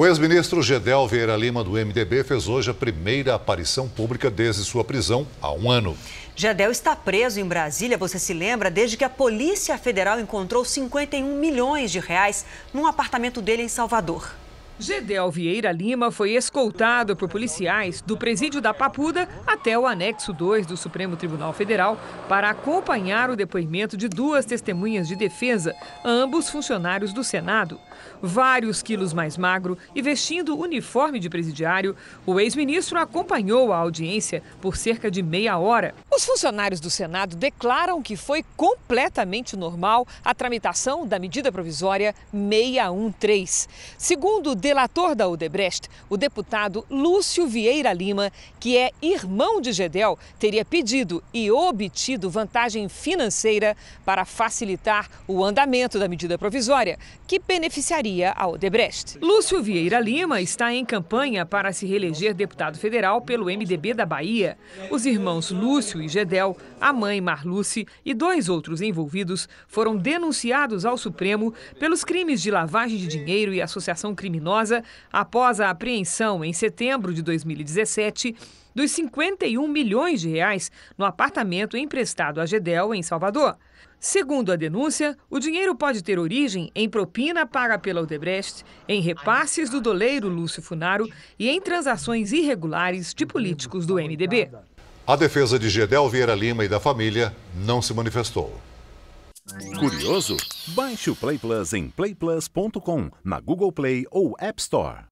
O ex-ministro Gedel Vieira Lima, do MDB, fez hoje a primeira aparição pública desde sua prisão há um ano. Gedel está preso em Brasília, você se lembra, desde que a Polícia Federal encontrou 51 milhões de reais num apartamento dele em Salvador. Gedel Vieira Lima foi escoltado por policiais do presídio da Papuda até o anexo 2 do Supremo Tribunal Federal para acompanhar o depoimento de duas testemunhas de defesa, ambos funcionários do Senado. Vários quilos mais magro e vestindo uniforme de presidiário, o ex-ministro acompanhou a audiência por cerca de meia hora. Os funcionários do Senado declaram que foi completamente normal a tramitação da medida provisória 613. Segundo o delator da Odebrecht, o deputado Lúcio Vieira Lima, que é irmão de Gedel, teria pedido e obtido vantagem financeira para facilitar o andamento da medida provisória, que beneficiaria a Odebrecht. Lúcio Vieira Lima está em campanha para se reeleger deputado federal pelo MDB da Bahia. Os irmãos Lúcio e Gedel, a mãe Marluce e dois outros envolvidos foram denunciados ao Supremo pelos crimes de lavagem de dinheiro e associação criminosa criminosa após a apreensão, em setembro de 2017, dos 51 milhões de reais no apartamento emprestado a Gedel, em Salvador. Segundo a denúncia, o dinheiro pode ter origem em propina paga pela Odebrecht, em repasses do doleiro Lúcio Funaro e em transações irregulares de políticos do MDB. A defesa de Gedel Vieira Lima e da família não se manifestou. Curioso? Baixe o Play Plus em playplus.com, na Google Play ou App Store.